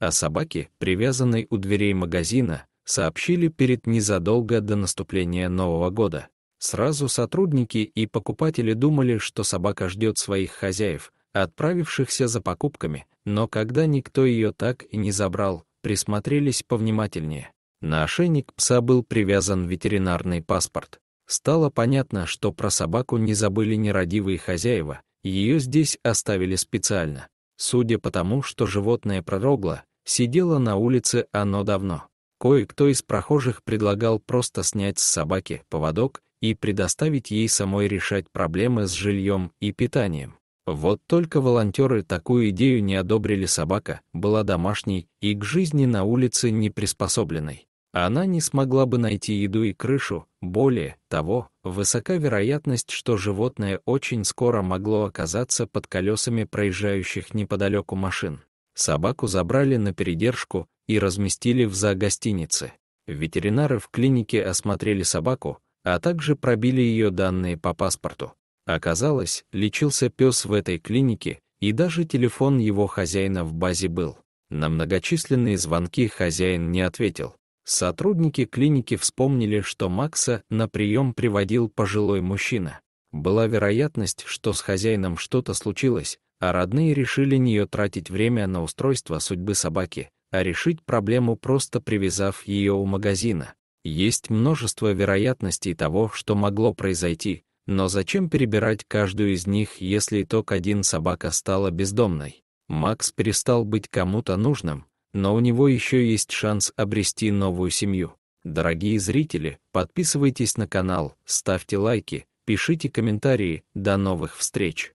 а собаки, привязанные у дверей магазина, сообщили перед незадолго до наступления Нового года. Сразу сотрудники и покупатели думали, что собака ждет своих хозяев, отправившихся за покупками, но когда никто ее так и не забрал, присмотрелись повнимательнее. На ошейник пса был привязан ветеринарный паспорт. Стало понятно, что про собаку не забыли нерадивые хозяева, ее здесь оставили специально. Судя по тому, что животное пророгло, сидела на улице оно давно. Кое-кто из прохожих предлагал просто снять с собаки поводок и предоставить ей самой решать проблемы с жильем и питанием. Вот только волонтеры такую идею не одобрили собака, была домашней и к жизни на улице не приспособленной. Она не смогла бы найти еду и крышу, более того, высока вероятность, что животное очень скоро могло оказаться под колесами проезжающих неподалеку машин. Собаку забрали на передержку и разместили в зоогостинице. Ветеринары в клинике осмотрели собаку, а также пробили ее данные по паспорту. Оказалось, лечился пес в этой клинике, и даже телефон его хозяина в базе был. На многочисленные звонки хозяин не ответил. Сотрудники клиники вспомнили, что Макса на прием приводил пожилой мужчина. Была вероятность, что с хозяином что-то случилось, а родные решили не ее тратить время на устройство судьбы собаки, а решить проблему просто привязав ее у магазина. Есть множество вероятностей того, что могло произойти, но зачем перебирать каждую из них, если итог один собака стала бездомной? Макс перестал быть кому-то нужным, но у него еще есть шанс обрести новую семью. Дорогие зрители, подписывайтесь на канал, ставьте лайки, пишите комментарии. До новых встреч!